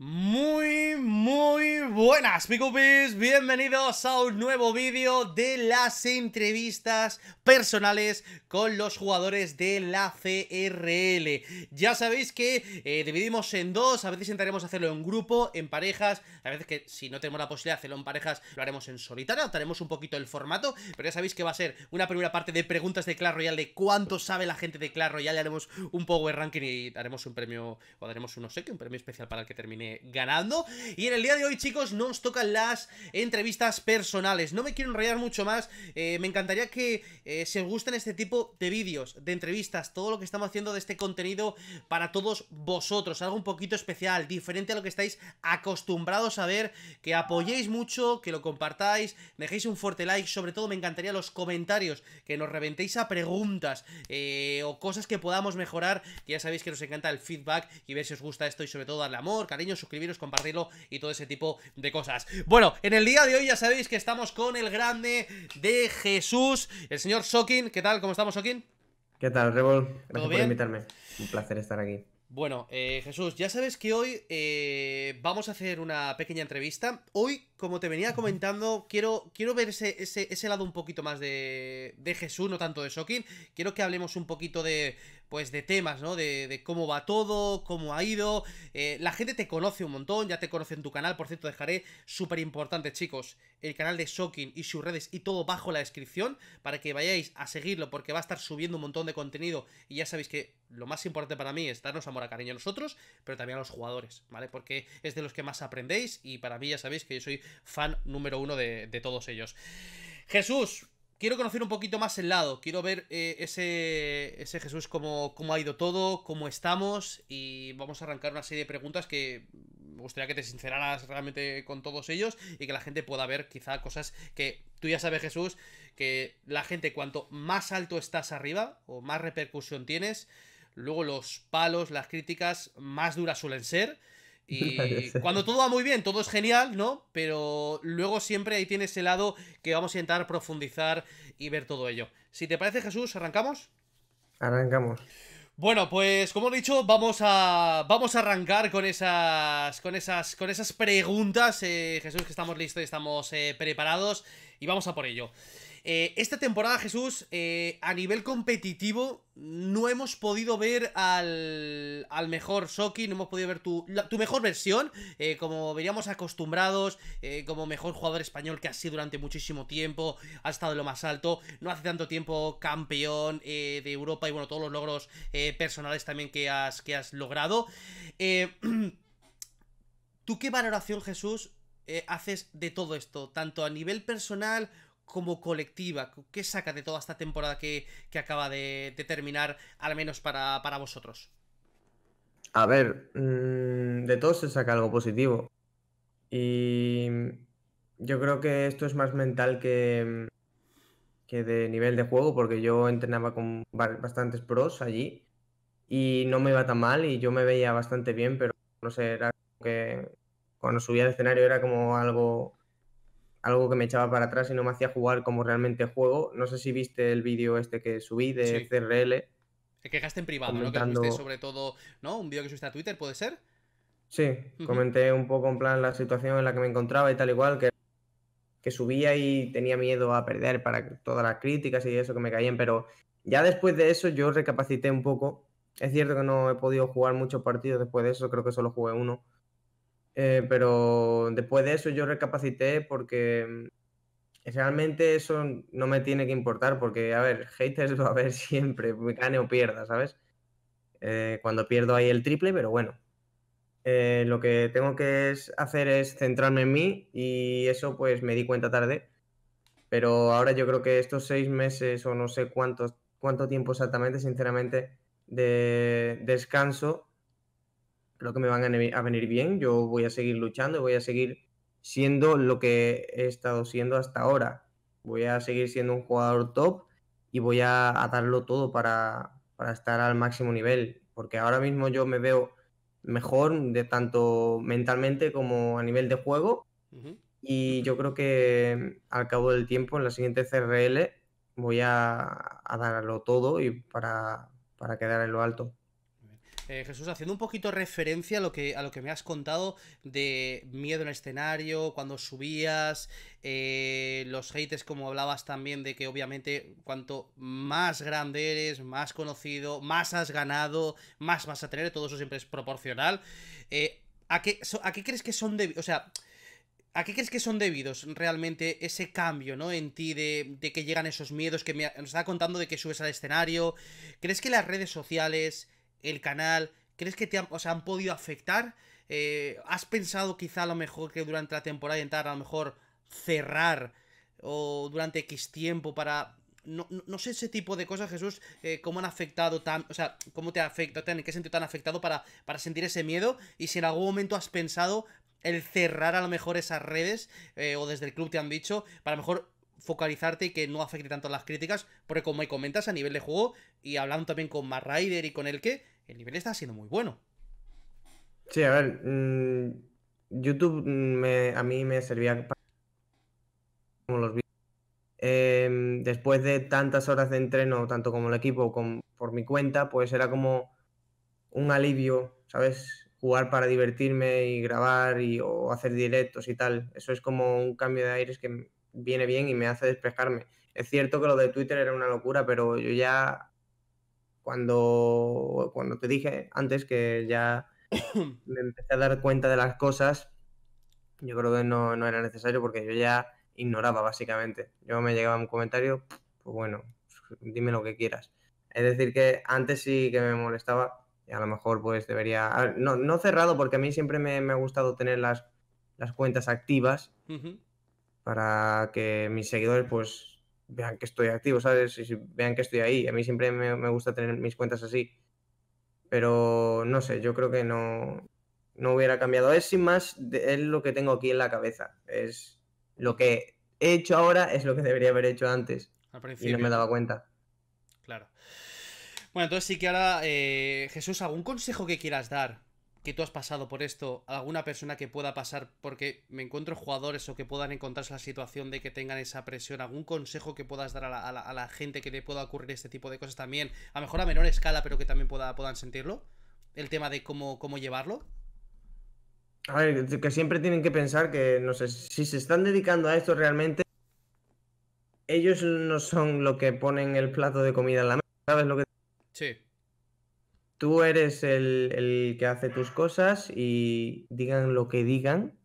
木。Buenas Picupis, bienvenidos a un nuevo vídeo de las entrevistas personales con los jugadores de la CRL. Ya sabéis que eh, dividimos en dos, a veces intentaremos hacerlo en grupo, en parejas, a veces que si no tenemos la posibilidad de hacerlo en parejas lo haremos en solitario, adaptaremos un poquito el formato, pero ya sabéis que va a ser una primera parte de preguntas de Clash Royale, de cuánto sabe la gente de Clash Royale, haremos un Power Ranking y haremos un premio, o daremos un no sé qué, un premio especial para el que termine ganando. Y en el día de hoy chicos, no nos tocan las entrevistas personales. No me quiero enrollar mucho más, eh, me encantaría que eh, se os gusten este tipo de vídeos, de entrevistas, todo lo que estamos haciendo de este contenido para todos vosotros, algo un poquito especial, diferente a lo que estáis acostumbrados a ver, que apoyéis mucho, que lo compartáis, dejéis un fuerte like, sobre todo me encantaría los comentarios, que nos reventéis a preguntas eh, o cosas que podamos mejorar, que ya sabéis que nos encanta el feedback y ver si os gusta esto y sobre todo darle amor, cariño, suscribiros, compartirlo y todo ese tipo de cosas. Bueno, en el día de hoy ya sabéis que estamos con el grande de Jesús, el señor Sokin. ¿Qué tal? ¿Cómo estamos, Sokin? ¿Qué tal, Revol? Gracias por invitarme. Un placer estar aquí. Bueno, eh, Jesús, ya sabes que hoy eh, vamos a hacer una pequeña entrevista. Hoy, como te venía comentando, quiero, quiero ver ese, ese, lado un poquito más de, de Jesús, no tanto de Sokin. Quiero que hablemos un poquito de, pues de temas, ¿no? De, cómo va todo, cómo ha ido. Eh, la gente te conoce un montón, ya te conoce en tu canal, por cierto, dejaré súper importante, chicos, el canal de Shocking y sus redes y todo bajo la descripción para que vayáis a seguirlo porque va a estar subiendo un montón de contenido y ya sabéis que lo más importante para mí es darnos amor a cariño a nosotros, pero también a los jugadores, ¿vale? Porque es de los que más aprendéis y para mí ya sabéis que yo soy fan número uno de, de todos ellos. Jesús, quiero conocer un poquito más el lado, quiero ver eh, ese, Jesús como cómo ha ido todo, cómo estamos y vamos a arrancar una serie de preguntas que me gustaría que te sinceraras realmente con todos ellos y que la gente pueda ver quizá cosas que tú ya sabes Jesús, que la gente cuanto más alto estás arriba o más repercusión tienes, luego los palos, las críticas más duras suelen ser Y cuando todo va muy bien, todo es genial, ¿no? Pero luego siempre ahí tiene ese lado que vamos a intentar profundizar y ver todo ello. Si te parece, Jesús, ¿arrancamos? Arrancamos. Bueno, pues como he dicho, vamos a. Vamos a arrancar con esas. Con esas. Con esas preguntas. Eh, Jesús, que estamos listos y estamos eh, preparados. Y vamos a por ello. Eh, esta temporada, Jesús, eh, a nivel competitivo, no hemos podido ver al, al mejor Soki, no hemos podido ver tu, mejor versión, eh, como veríamos acostumbrados, como mejor jugador español que has sido durante muchísimo tiempo, ha estado en lo más alto, no hace tanto tiempo campeón de Europa y bueno, todos los logros personales también que has, que has logrado. ¿Tú qué valoración, Jesús, haces de todo esto, tanto a nivel personal como colectiva? ¿Qué saca de toda esta temporada que, que acaba de, terminar, al menos para, vosotros? A ver, mm, de todo se saca algo positivo. Y yo creo que esto es más mental que, que de nivel de juego, porque yo entrenaba con bastantes pros allí y no me iba tan mal y yo me veía bastante bien, pero no sé, era que cuando subía al escenario era como algo algo que me echaba para atrás y no me hacía jugar como realmente juego. No sé si viste el vídeo este que subí de CRL. que en privado, ¿no? Que sobre todo, ¿no? Un vídeo que subiste a Twitter, ¿puede ser? Sí, comenté un poco en plan la situación en la que me encontraba y tal igual, que, que subía y tenía miedo a perder para todas las críticas y eso que me caían, pero ya después de eso yo recapacité un poco. Es cierto que no he podido jugar muchos partidos después de eso, creo que solo jugué uno. Eh, pero después de eso yo recapacité porque mm, realmente eso no me tiene que importar porque, a ver, haters va a haber siempre, me gane o pierda, ¿sabes? Eh, cuando pierdo ahí el triple, pero bueno. Eh, lo que tengo que es hacer es centrarme en mí y eso pues me di cuenta tarde. Pero ahora yo creo que estos seis meses o no sé cuántos, cuánto tiempo exactamente, sinceramente, de descanso creo que me van a venir bien. Yo voy a seguir luchando y voy a seguir siendo lo que he estado siendo hasta ahora. Voy a seguir siendo un jugador top y voy a, darlo todo para, para, estar al máximo nivel. Porque ahora mismo yo me veo mejor de tanto mentalmente como a nivel de juego. Y yo creo que al cabo del tiempo, en la siguiente CRL, voy a, a darlo todo y para, para quedar en lo alto. Eh, Jesús, haciendo un poquito referencia a lo, que, a lo que me has contado de miedo en el escenario, cuando subías, eh, los haters, como hablabas también, de que obviamente cuanto más grande eres, más conocido, más has ganado, más vas a tener, todo eso siempre es proporcional. Eh, ¿a, qué, ¿A crees que son O sea... ¿A qué crees que son debidos realmente ese cambio, ¿no? En ti, de, que llegan esos miedos que me, nos está contando de que subes al escenario. ¿Crees que las redes sociales el canal? ¿Crees que te han, o sea, han podido afectar? Eh, ¿Has pensado quizá a lo mejor que durante la temporada intentar a lo mejor cerrar o durante X tiempo para... No, sé ese tipo de cosas, Jesús, eh, cómo han afectado tan... O sea, cómo te afectado, en qué sentido te han afectado para, para sentir ese miedo y si en algún momento has pensado el cerrar a lo mejor esas redes eh, o desde el club te han dicho para mejor focalizarte y que no afecte tanto las críticas, porque como me comentas a nivel de juego y hablando también con Matt y con el que el nivel está siendo muy bueno. Sí, a ver, mm, YouTube a mí me servía para... como los vídeos. Em, después de tantas horas de entreno, tanto como el equipo como por mi cuenta, pues era como un alivio, ¿sabes? Jugar para divertirme y grabar y, o hacer directos y tal. Eso es como un cambio de aires que viene bien y me hace despejarme. Es cierto que lo de Twitter era una locura, pero yo ya cuando, cuando te dije antes que ya me empecé a dar cuenta de las cosas, yo creo que no, era necesario porque yo ya ignoraba básicamente. Yo me llegaba un comentario, pues bueno, dime lo que quieras. Es decir, que antes sí que me molestaba y a lo mejor pues debería... no, no cerrado porque a mí siempre me, ha gustado tener las, las cuentas activas para que mis seguidores pues vean que estoy activo, ¿sabes? si vean que estoy ahí. A mí siempre me, gusta tener mis cuentas así. Pero no sé, yo creo que no, no hubiera cambiado. Es sin más, es lo que tengo aquí en la cabeza. Es lo que he hecho ahora, es lo que debería haber hecho antes. Al principio. Y no me daba cuenta. Claro. Bueno, entonces sí que ahora, eh, Jesús, ¿algún consejo que quieras dar que tú has pasado por esto, alguna persona que pueda pasar, porque me encuentro jugadores o que puedan encontrarse la situación de que tengan esa presión, algún consejo que puedas dar a la, gente que le pueda ocurrir este tipo de cosas también, a lo mejor a menor escala, pero que también puedan sentirlo, el tema de cómo, cómo llevarlo. A ver, que siempre tienen que pensar que, no sé, si se están dedicando a esto realmente, ellos no son lo que ponen el plato de comida en la mesa, ¿sabes lo que? Sí tú eres el, que hace tus cosas y digan lo que digan,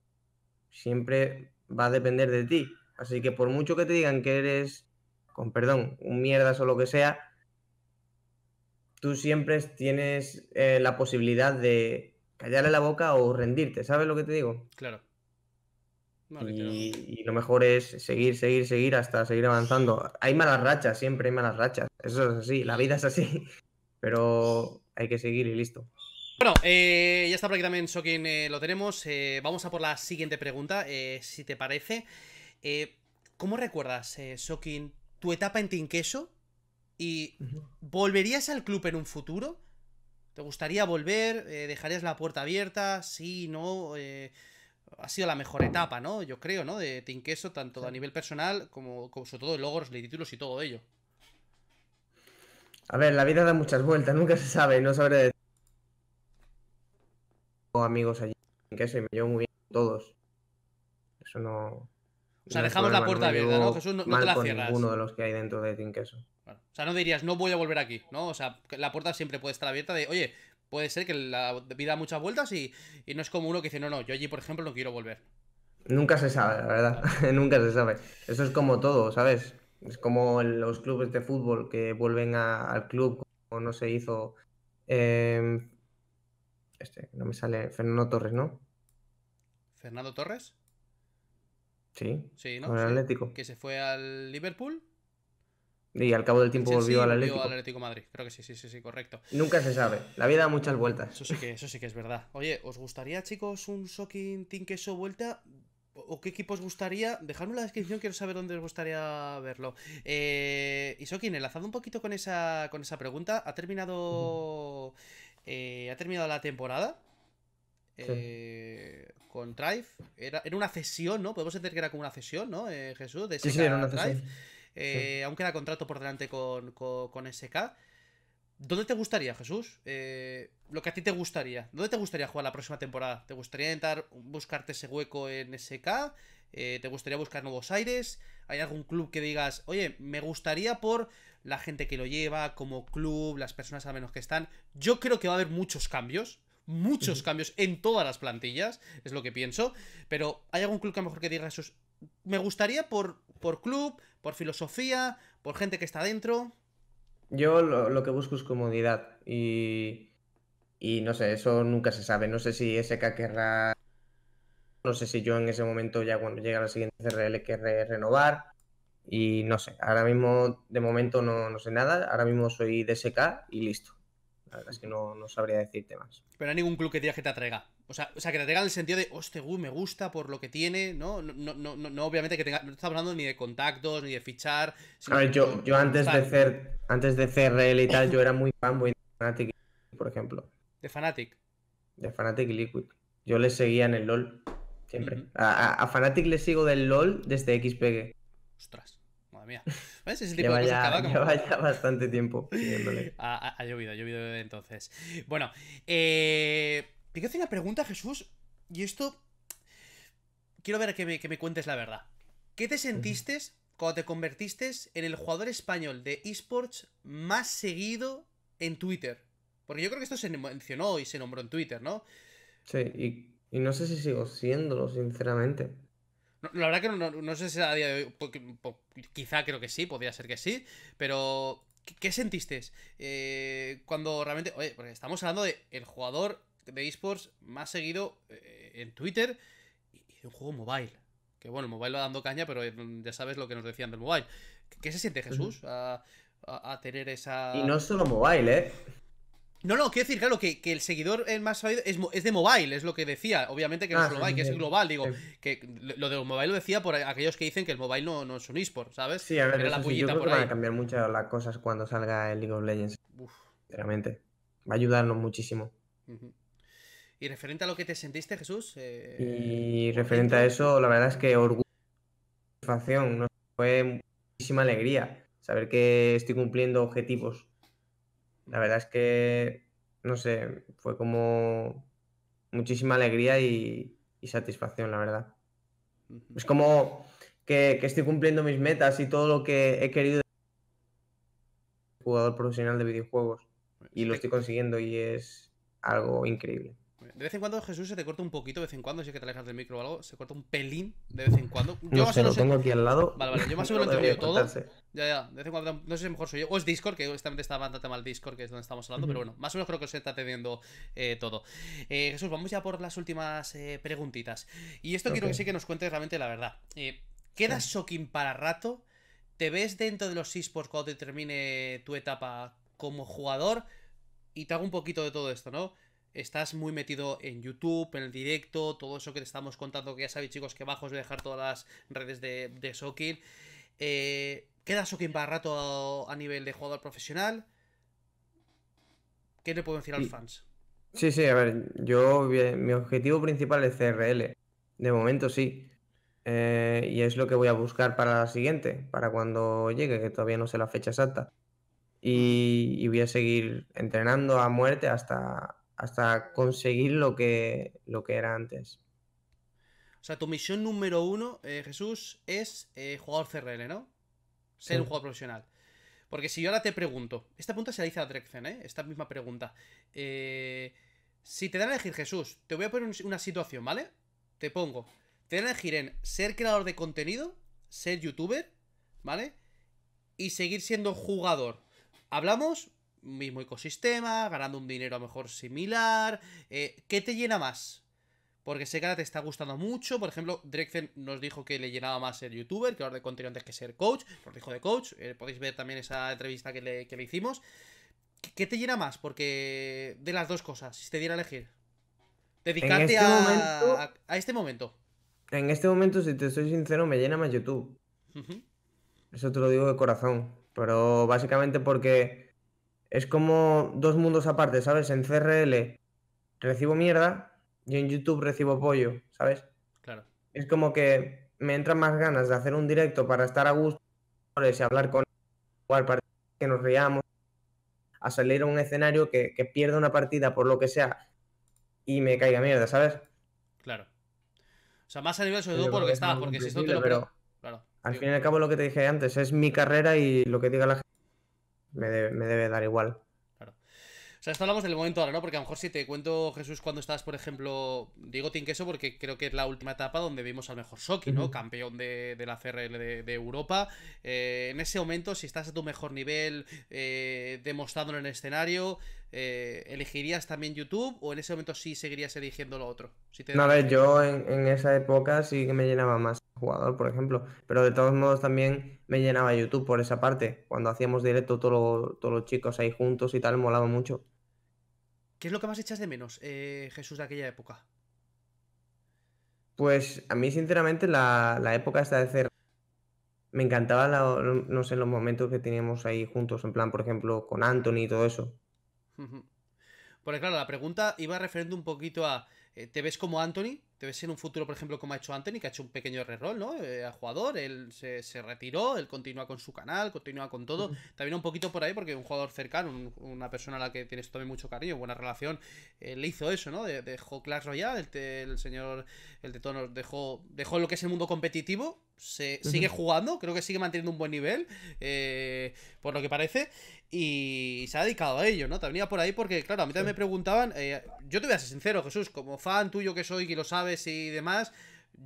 siempre va a depender de ti. Así que por mucho que te digan que eres, con perdón, un mierdas o lo que sea, tú siempre tienes eh, la posibilidad de callarle la boca o rendirte. ¿Sabes lo que te digo? Claro. y, claro. y, lo mejor es seguir, seguir, seguir hasta seguir avanzando. Hay malas rachas, siempre hay malas rachas. Eso es así, la vida es así. Pero hay que seguir y listo. Bueno, eh, ya está por aquí también Sokin, eh, lo tenemos. Eh, vamos a por la siguiente pregunta, si te parece. ¿Cómo recuerdas, Sokin, tu etapa en Tinqueso? ¿Y volverías al club en un futuro? ¿Te gustaría volver? ¿Dejarías la puerta abierta? Sí, no. ha sido la mejor etapa, ¿no? Yo creo, ¿no? De Tinqueso, tanto a nivel personal como, como sobre todo de logros, de títulos y todo ello. A ver, la vida da muchas vueltas, nunca se sabe, no sabré de O amigos allí, que se me llevo muy bien todos. Eso no. O sea, dejamos la puerta abierta, ¿no? Jesús, no, te la cierras. Uno de los que hay dentro de queso. o sea, no dirías, no voy a volver aquí, ¿no? O sea, la puerta siempre puede estar abierta de, oye, puede ser que la vida da muchas vueltas y, y no es como uno que dice, no, no, yo allí, por ejemplo, no quiero volver. Nunca se sabe, la verdad. Nunca se sabe. Eso es como todo, ¿sabes? Es como los clubes de fútbol que vuelven al club, como no se hizo. Em, este, no me sale. Fernando Torres, ¿no? ¿Fernando Torres? Sí. Sí, ¿no? Atlético. Que se fue al Liverpool. Y al cabo del tiempo volvió al Atlético. Madrid, creo que sí, sí, sí, sí, correcto. Nunca se sabe. La vida da muchas vueltas. Eso sí que, eso sí que es verdad. Oye, ¿os gustaría, chicos, un tin queso vuelta? o qué equipo os gustaría, dejadme en la descripción, quiero saber dónde os gustaría verlo. Eh, Isokin, enlazado un poquito con esa, con esa pregunta, ¿ha terminado, eh, ¿ha terminado la temporada? Eh, con Drive. Era, era, una cesión, ¿no? Podemos entender que era como una cesión, ¿no? Eh, Jesús, de sí, sí, era una cesión. Aunque era contrato por delante con, con SK. ¿Dónde te gustaría, Jesús? Eh, lo que a ti te gustaría. ¿Dónde te gustaría jugar la próxima temporada? ¿Te gustaría intentar buscarte ese hueco en SK? Eh, ¿Te gustaría buscar Nuevos Aires? ¿Hay algún club que digas, oye, me gustaría por la gente que lo lleva, como club, las personas al menos que están? Yo creo que va a haber muchos cambios. Muchos cambios en todas las plantillas, es lo que pienso. Pero ¿hay algún club que a mejor que diga Jesús? Me gustaría por, por club, por filosofía, por gente que está dentro. Yo lo, que busco es comodidad y, no sé, eso nunca se sabe. No sé si SK querrá, no sé si yo en ese momento ya cuando llega a la siguiente CRL querré renovar y no sé, ahora mismo de momento no, sé nada, ahora mismo soy de SK y listo. La verdad es que no, sabría decirte más. Pero hay ningún club que diga que te atraiga. O sea, o sea, que te tenga el sentido de, hostia, me gusta por lo que tiene, ¿no? No, no, no, obviamente que tenga. No está hablando ni de contactos, ni de fichar. A ver, yo, antes de ser, antes de CRL y tal, yo era muy fan, de Fnatic, por ejemplo. ¿De fanatic. De fanatic Liquid. Yo le seguía en el LOL. Siempre. a, fanatic le sigo del LOL desde XPG. Ostras, madre mía. ¿Ves? Ese tipo lleva ya, bastante tiempo. siguiéndole. ha, ha llovido, ha llovido entonces. Bueno, eh. Te quiero hacer una pregunta, Jesús, y esto quiero ver que me, que me cuentes la verdad. ¿Qué te sentiste cuando te convertiste en el jugador español de esports más seguido en Twitter? Porque yo creo que esto se mencionó y se nombró en Twitter, ¿no? Sí, y, no sé si sigo siéndolo, sinceramente. la verdad que no, sé si a día de hoy, quizá creo que sí, podría ser que sí, pero ¿qué, sentiste? Eh, cuando realmente, oye, porque estamos hablando de el jugador de esports más seguido eh, en Twitter y, un juego mobile. Que bueno, el mobile va dando caña, pero eh, ya sabes lo que nos decían del mobile. ¿Qué, se siente Jesús a, tener esa... Y no es solo mobile, ¿eh? No, no, quiero decir, claro, que, el seguidor más sabido es, de mobile, es lo que decía. Obviamente que no ah, es mobile, que es global, digo. Que lo de mobile lo decía por aquellos que dicen que el mobile no, no es un esports ¿sabes? Sí, a ver, yo creo a cambiar muchas las cosas cuando salga el League of Legends. Uf. Va a ayudarnos muchísimo. Y referente a lo que te sentiste, Jesús. Eh, y referente a eso, la verdad es que orgullo, satisfacción, fue muchísima alegría saber que estoy cumpliendo objetivos. La verdad es que, no sé, fue como muchísima alegría y, satisfacción, la verdad. Es como que, que, estoy cumpliendo mis metas y todo lo que he querido jugador profesional de videojuegos y lo estoy consiguiendo y es algo increíble. De vez en cuando Jesús se te corta un poquito, de vez en cuando, si es que te alejas del micro o algo, se corta un pelín de vez en cuando. Yo no más lo tengo aquí al lado. Vale, vale, yo más o menos lo he entendido todo. Ya, ya, de vez en cuando, no sé si mejor soy yo, o es Discord, que justamente está bastante mal Discord, que es donde estamos hablando, pero bueno, más o menos creo que se está teniendo eh, todo. Eh, Jesús, vamos ya por las últimas eh, preguntitas. Y esto quiero que sí que nos cuentes realmente la verdad. ¿Queda shocking para rato? ¿Te ves dentro de los esports cuando te termine tu etapa como jugador? Y te hago un poquito de todo esto, ¿no? estás muy metido en YouTube, en el directo, todo eso que te estamos contando, que ya sabéis chicos que abajo os voy a dejar todas las redes de, de Sokin. Eh, ¿Queda Sokin para rato a, nivel de jugador profesional? ¿Qué le puedo decir a los fans? Sí, sí, a ver, yo mi objetivo principal es CRL. De momento sí. Eh, y es lo que voy a buscar para la siguiente, para cuando llegue, que todavía no sé la fecha exacta. y voy a seguir entrenando a muerte hasta, hasta conseguir lo que, lo que era antes. O sea, tu misión número uno, eh, Jesús, es eh, jugador CRL, ¿no? Ser un jugador profesional. Porque si yo ahora te pregunto, esta punta se la hice a Drexen, ¿eh? Esta misma pregunta. Eh, si te dan a elegir, Jesús, te voy a poner una situación, ¿vale? Te pongo. Te dan a elegir en ser creador de contenido, ser youtuber, ¿vale? Y seguir siendo jugador. Hablamos mismo ecosistema, ganando un dinero a lo mejor similar. Eh, ¿Qué te llena más? Porque sé que ahora te está gustando mucho. Por ejemplo, Drexen nos dijo que le llenaba más ser youtuber, que ahora de contenido antes que ser coach. Nos dijo de coach. Eh, podéis ver también esa entrevista que le, hicimos. ¿Qué, te llena más? Porque de las dos cosas, si te diera a elegir. Dedicarte este a, este momento. En este momento, si te soy sincero, me llena más YouTube. Eso te lo digo de corazón. Pero básicamente porque es como dos mundos aparte, ¿sabes? En CRL recibo mierda y en YouTube recibo pollo, ¿sabes? Claro. Es como que me entran más ganas de hacer un directo para estar a gusto y hablar con jugar para que nos riamos, a salir a un escenario que, pierda una partida por lo que sea y me caiga mierda, ¿sabes? Claro. O sea, más a nivel sobre por lo que, porque si esto te lo... Pero, Al fin y al cabo lo que te dije antes, es mi carrera y lo que diga la gente me debe, dar igual. claro O sea, esto hablamos del momento ahora, ¿no? Porque a lo mejor si te cuento, Jesús, cuando estabas, por ejemplo, digo Tinqueso, porque creo que es la última etapa donde vimos al mejor Soki, ¿no? Campeón de, la CRL de, Europa. Eh, en ese momento, si estás a tu mejor nivel, eh, demostrándolo en el escenario, eh, ¿elegirías también YouTube o en ese momento sí seguirías eligiendo lo otro? no, a ver, yo en, esa época sí que me llenaba más jugador, por ejemplo. Pero de todos modos también me llenaba YouTube por esa parte. Cuando hacíamos directo todos los chicos ahí juntos y tal, molaba mucho. ¿Qué es lo que más echas de menos, eh, Jesús, de aquella época? Pues a mí, sinceramente, la, época esta de cero. me encantaba, no sé, los momentos que teníamos ahí juntos, en plan, por ejemplo, con Anthony y todo eso. Porque claro, la pregunta iba referiendo un poquito a, eh, ¿te ves como Anthony? debe ser un futuro, por ejemplo, como ha hecho Anthony, que ha hecho un pequeño reroll, ¿no? El eh, jugador, él se, retiró, él continúa con su canal, continúa con todo. También un poquito por ahí, porque un jugador cercano, una persona a la que tienes también mucho cariño, buena relación, eh, le hizo eso, ¿no? dejó Clash Royale, el, señor, el de tonos, dejó, dejó lo que es el mundo competitivo se sigue jugando, creo que sigue manteniendo un buen nivel, eh, por lo que parece, y se ha dedicado a ello, ¿no? También por ahí porque, claro, a mí también me preguntaban, eh, yo te voy a ser sincero, Jesús, como fan tuyo que soy, que lo sabes y demás,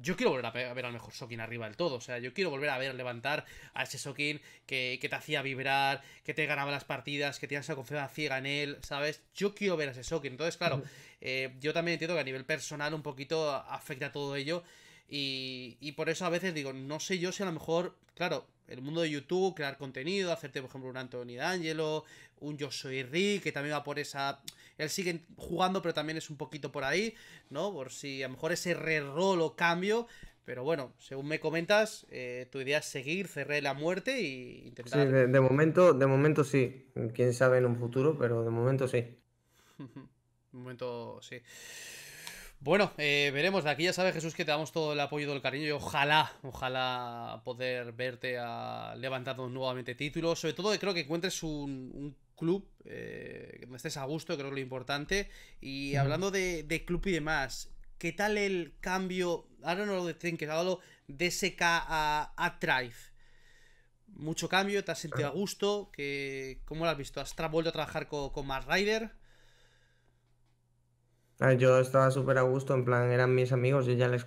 yo quiero volver a ver al mejor Sokin arriba del todo. O sea, yo quiero volver a ver, levantar a ese Sokin que, te hacía vibrar, que te ganaba las partidas, que tenías esa confianza ciega en él, ¿sabes? Yo quiero ver a ese Sokin. Entonces, claro, eh, yo también entiendo que a nivel personal un poquito afecta todo ello y, por eso a veces digo, no sé yo si a lo mejor, claro, el mundo de YouTube, crear contenido, hacerte, por ejemplo, un Anthony D'Angelo, un Yo Soy Rick, que también va por esa. Él sigue jugando, pero también es un poquito por ahí, ¿no? Por si a lo mejor ese re-roll o cambio. Pero bueno, según me comentas, eh, tu idea es seguir, cerré la muerte y intentar. Sí, de, momento, de momento sí. Quién sabe en un futuro, pero de momento sí. de momento sí. Bueno, eh, veremos. De aquí ya sabes, Jesús, que te damos todo el apoyo y todo el cariño. Y ojalá, ojalá poder verte a levantando nuevamente títulos. Sobre todo, creo que encuentres un, club que eh, estés a gusto, creo que es lo importante. Y hablando de, club y demás, ¿qué tal el cambio? Ahora no lo de ha hablo de SK a, a mucho cambio, te has sentido a gusto, que, ¿cómo lo has visto? ¿Has vuelto a trabajar con, con Mars Rider? Ah, yo estaba súper a gusto, en plan, eran mis amigos y ya les...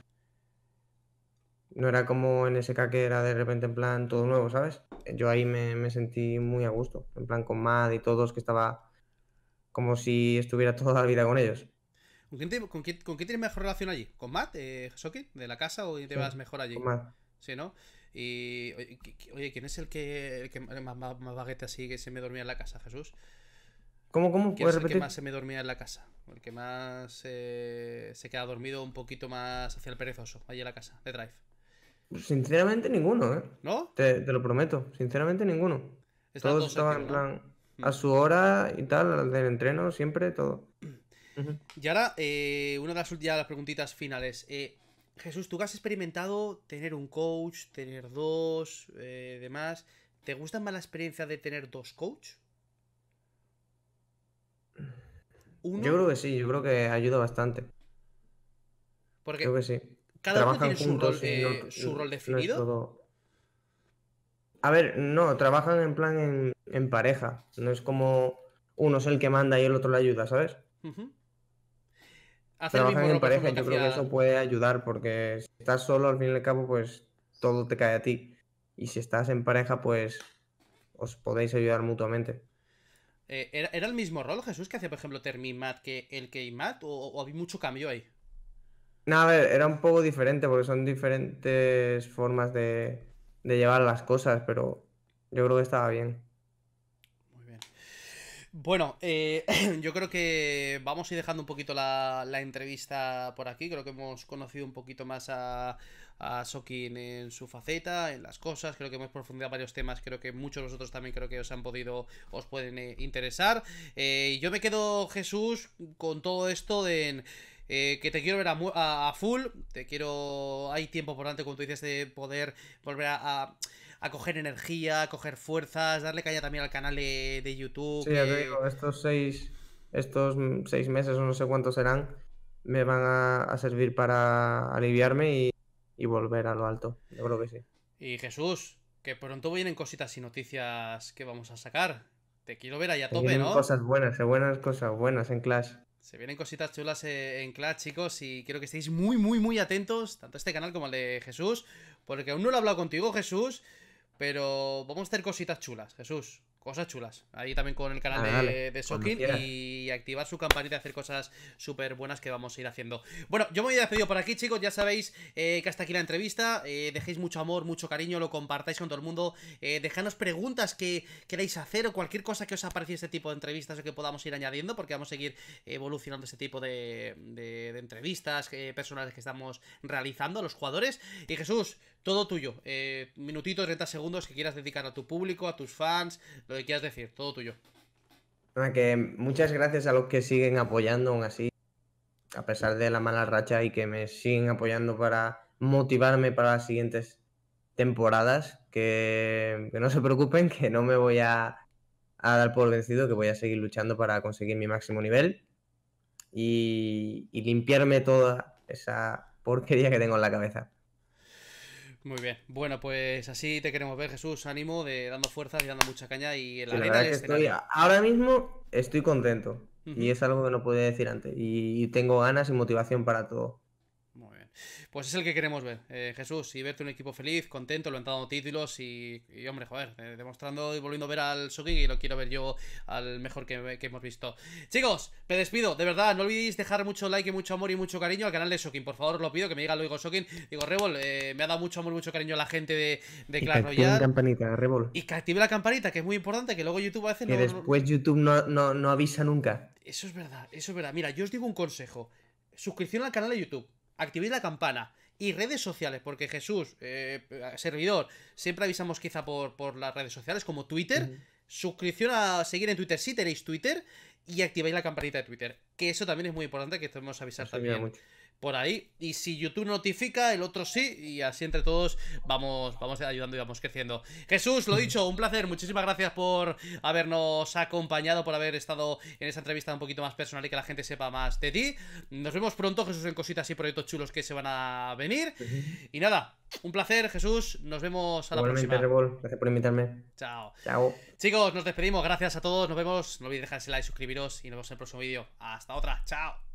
No era como en SK que era de repente en plan todo nuevo, ¿sabes? Yo ahí me, sentí muy a gusto, en plan con Matt y todos, que estaba como si estuviera toda la vida con ellos. ¿Con quién, tienes mejor relación allí? ¿Con Matt, eh, Soki, de la casa o te vas mejor allí? Con Matt. Sí, ¿no? Y oye, ¿quién es el que, el más, más, baguete así que se me dormía en la casa, Jesús? ¿Cómo, cómo? Que el que más se me dormía en la casa. El que más eh, se queda dormido un poquito más hacia el perezoso, allí en la casa, de Drive. Pues, sinceramente ninguno, ¿eh? ¿No? Te, lo prometo, sinceramente ninguno. Todos estaban en plan mm. a su hora y tal, al del entreno, siempre, todo. Y ahora, eh, una de las, preguntitas finales. Eh, Jesús, tú has experimentado tener un coach, tener dos, demás, ¿te gusta más la experiencia de tener dos coaches? Yo creo que sí, yo creo que ayuda bastante. Porque creo que sí. cada trabajan uno tiene juntos su, rol, su rol, definido. A ver, no, trabajan en plan en, pareja. No es como uno es el que manda y el otro le ayuda, ¿sabes? Trabajan en pareja, yo creo que eso puede ayudar porque si estás solo al fin y al cabo, pues todo te cae a ti. Y si estás en pareja, pues os podéis ayudar mutuamente. Eh, ¿era, el mismo rol, Jesús, que hacía, por ejemplo, Termimat que el que O, ¿O, había mucho cambio ahí? No, a ver, era un poco diferente porque son diferentes formas de, de llevar las cosas, pero yo creo que estaba bien. Bueno, eh, yo creo que vamos a ir dejando un poquito la, entrevista por aquí. Creo que hemos conocido un poquito más a, a Sokin en su faceta, en las cosas. Creo que hemos profundizado varios temas. Creo que muchos de vosotros también creo que os han podido, os pueden eh, interesar. Eh, yo me quedo, Jesús, con todo esto de... que te quiero ver a, full, te quiero, hay tiempo por delante, como tú dices, de poder volver a a coger energía, a coger fuerzas, darle caña también al canal de, YouTube. Sí, ya te digo, estos seis, estos seis meses o no sé cuántos serán, me van a, servir para aliviarme y, volver a lo alto. Yo creo que sí. Y Jesús, que pronto vienen cositas y noticias que vamos a sacar. Te quiero ver allá a tope, ¿no? Cosas buenas, se buenas cosas buenas en Clash. Se vienen cositas chulas eh, en Clash, chicos, y quiero que estéis muy, muy, muy atentos, tanto a este canal como al de Jesús, porque aún no lo he hablado contigo, Jesús, pero vamos a hacer cositas chulas, Jesús. Cosas chulas. Ahí también con el canal ah, de, Sokin y activar su campanita y hacer cosas súper buenas que vamos a ir haciendo. Bueno, yo me voy a despedir por aquí, chicos. Ya sabéis eh, que hasta aquí la entrevista. Eh, dejéis mucho amor, mucho cariño, lo compartáis con todo el mundo. Eh, dejadnos preguntas que queráis hacer o cualquier cosa que os aparezca este tipo de entrevistas o que podamos ir añadiendo, porque vamos a seguir evolucionando este tipo de, de entrevistas personales que estamos realizando los jugadores. Y Jesús, todo tuyo. minutitos, eh, minutito, 30 segundos que quieras dedicar a tu público, a tus fans, lo que quieras decir, todo tuyo. que muchas gracias a los que siguen apoyando aún así, a pesar de la mala racha y que me siguen apoyando para motivarme para las siguientes temporadas. Que, no se preocupen, que no me voy a, dar por vencido, que voy a seguir luchando para conseguir mi máximo nivel. y, limpiarme toda esa porquería que tengo en la cabeza. Muy bien. Bueno, pues así te queremos ver, Jesús. Ánimo, de dando fuerzas y dando mucha caña. Y la, verdad es que este ahora mismo estoy contento. Y es algo que no podía decir antes. Y tengo ganas y motivación para todo. Pues es el que queremos ver, eh, Jesús, y verte un equipo feliz, contento, levantando títulos y, hombre, joder, eh, demostrando y volviendo a ver al Sugi y lo quiero ver yo al mejor que, hemos visto. Chicos, me despido, de verdad, no olvidéis dejar mucho like, y mucho amor y mucho cariño al canal de Sokin, por favor, lo pido, que me diga luego Sokin. Digo, Rebol, eh, me ha dado mucho amor, y mucho cariño a la gente de, de Clash La campanita, Rebol. Y que active la campanita, que es muy importante, que luego YouTube a que después YouTube no, no avisa nunca. Eso es verdad, eso es verdad. Mira, yo os digo un consejo. Suscripción al canal de YouTube activéis la campana y redes sociales, porque Jesús, eh, servidor, siempre avisamos quizá por, por las redes sociales como Twitter. Suscripción a seguir en Twitter si tenéis Twitter y activáis la campanita de Twitter. Que eso también es muy importante que tenemos avisar también por ahí. Y si YouTube notifica, el otro sí. Y así entre todos vamos, vamos ayudando y vamos creciendo. Jesús, lo mm. dicho, un placer. Muchísimas gracias por habernos acompañado, por haber estado en esta entrevista un poquito más personal y que la gente sepa más de ti. Nos vemos pronto, Jesús, en cositas y proyectos chulos que se van a venir. Y nada, un placer, Jesús. Nos vemos a la próxima. Gracias por invitarme. Chao. Chao. Chicos, nos despedimos. Gracias a todos. Nos vemos. No olvidéis dejar ese like, suscribiros y nos vemos en el próximo vídeo. Hasta otra. Chao.